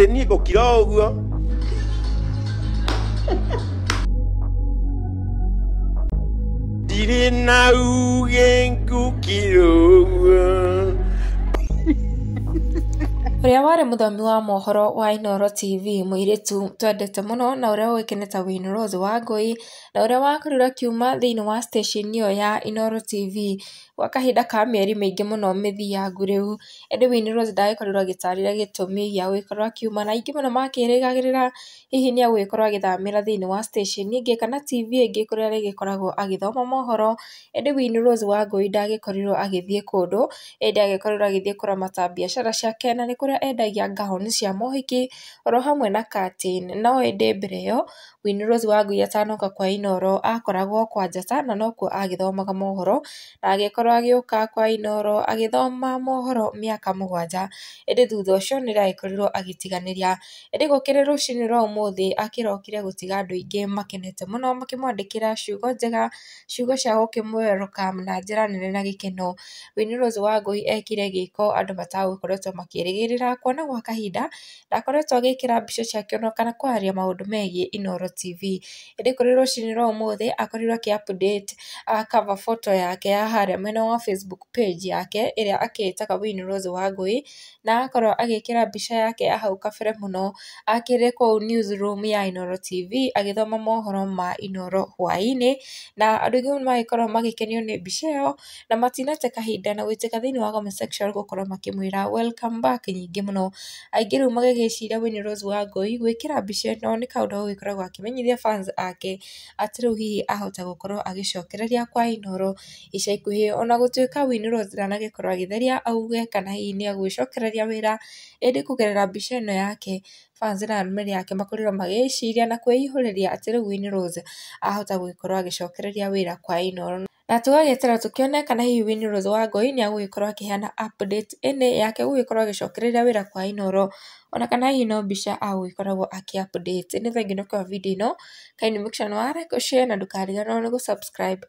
ati gå kira å guo ndirä na uge ngukirå ũrĩa warĩ mũthomi wa mohoro wa inoro TV mũirĩtu twendete muno na ũrĩa ũĩkaine ta Win Rose Wangũi na ũrĩa wakorirwo kiuma thĩinĩ wa station ĩyo ya inoro TV gwa kahinda ka mĩeri mĩingĩ mũno mĩthiangu rĩu ĩndĩ Win Rose ndagĩkorirwo agĩtarĩria gĩtũmi gĩa gũgĩkorwo kiuma na aingĩ mũno makĩrĩgagĩrĩra hihi nĩ agũgĩkorwo agĩthamĩra thĩinĩ wa station ĩngĩ kana TV ĩngĩ kũrĩa arĩgĩkoragwo agĩthoma mohoro ĩndĩ Win Rose Wangũi ndagĩkorirwo agĩthiĩ kũndũ ĩndĩ agĩkorirwo agĩthiĩ kũramata biacara ciake na nĩ kũrĩa ũrĩa endagia ngahoni cia mohiki oro hamwe na curtain no ĩndĩ mbere ĩyo Winrose Wangui atanoka kwa Inooro akoragwo kwa Njata na nokuo agĩthomaga mohoro na agĩkorwo agĩũka kwa Inooro agĩthoma mohoro mĩaka mũgwanja ĩndĩ thutha ũcio nĩrĩo agĩkorirwo agĩtiganĩria ĩndĩ gũkĩrĩ rũcinĩ rwa ũmũthĩ akĩrokire gũtiga andũ aingĩ makenete mũno makĩmwandĩkĩra ciugo njega ciugo cia gũkĩmũeroka na njĩra nene na gĩkeno Winrose Wangui ekire gĩĩko andũ matagũkoretwo makĩrĩgĩrĩra ndĩrakwa na gwa kahinda ndakoretwo agĩkĩra mbica ciake ona kana kwaria maũndũ megiĩ Inooro TV. Ĩndĩ kũrĩ rũcinĩ rwa ũmũthĩ akorirwo akĩ update ah, cover photo yake ya harĩa mwena wa Facebook page yake ĩrĩa akĩĩtaga Winnie Rose Wangũi, na akorwo agĩkĩra mbica yake ya hau kabere mũno akĩrĩ kũu newsroom ya Inooro TV agĩthoma mohoro ma Inooro hwaĩ-inĩ, na andũ aingĩ mũno magĩkorwo magĩkenio nĩ mbica ĩyo, na matinate kahinda na gwĩtĩka thĩinĩ wa comment section gũkorwo makĩmwĩra welcome back nyingĩ aingĩ mũno. Aingĩ rĩu magĩgĩciria wĩ nĩ Rose Wangũi gwĩkĩra mbica ĩno nĩ kaũndũ gũgĩkoragwo akĩmenyithia fans ake atĩ rĩu hihi ahota gũkorwo agĩcokereria kwa Inooro ica ikuhĩ. Ona gũtuĩka Wayne Rose ndanagĩkorwo agĩtheria auge kana hihi nĩ agwĩcokereria wĩra, ĩndĩ kũgerera mbica ĩno yake fans na arũmĩrĩri ake makorirwo magĩciria na kwĩihũrĩria atĩ rĩu Wayne Rose ahota gũgĩkorwo agĩcokereria wĩra kwa Inooro na tugagetera tukione kana hihi Winnie Wangũi nĩagũgĩkorwo akĩheana update ene yake gũgĩkorwo agĩcokereria wira kwa Inoro ona kana hihi no mbica agũgĩkoragwo aki update. ene thengiũ nĩ kwa video no Kai nĩ Mũkici wa Waithaki share na ndũkariganĩrwo nĩ gũ subscribe.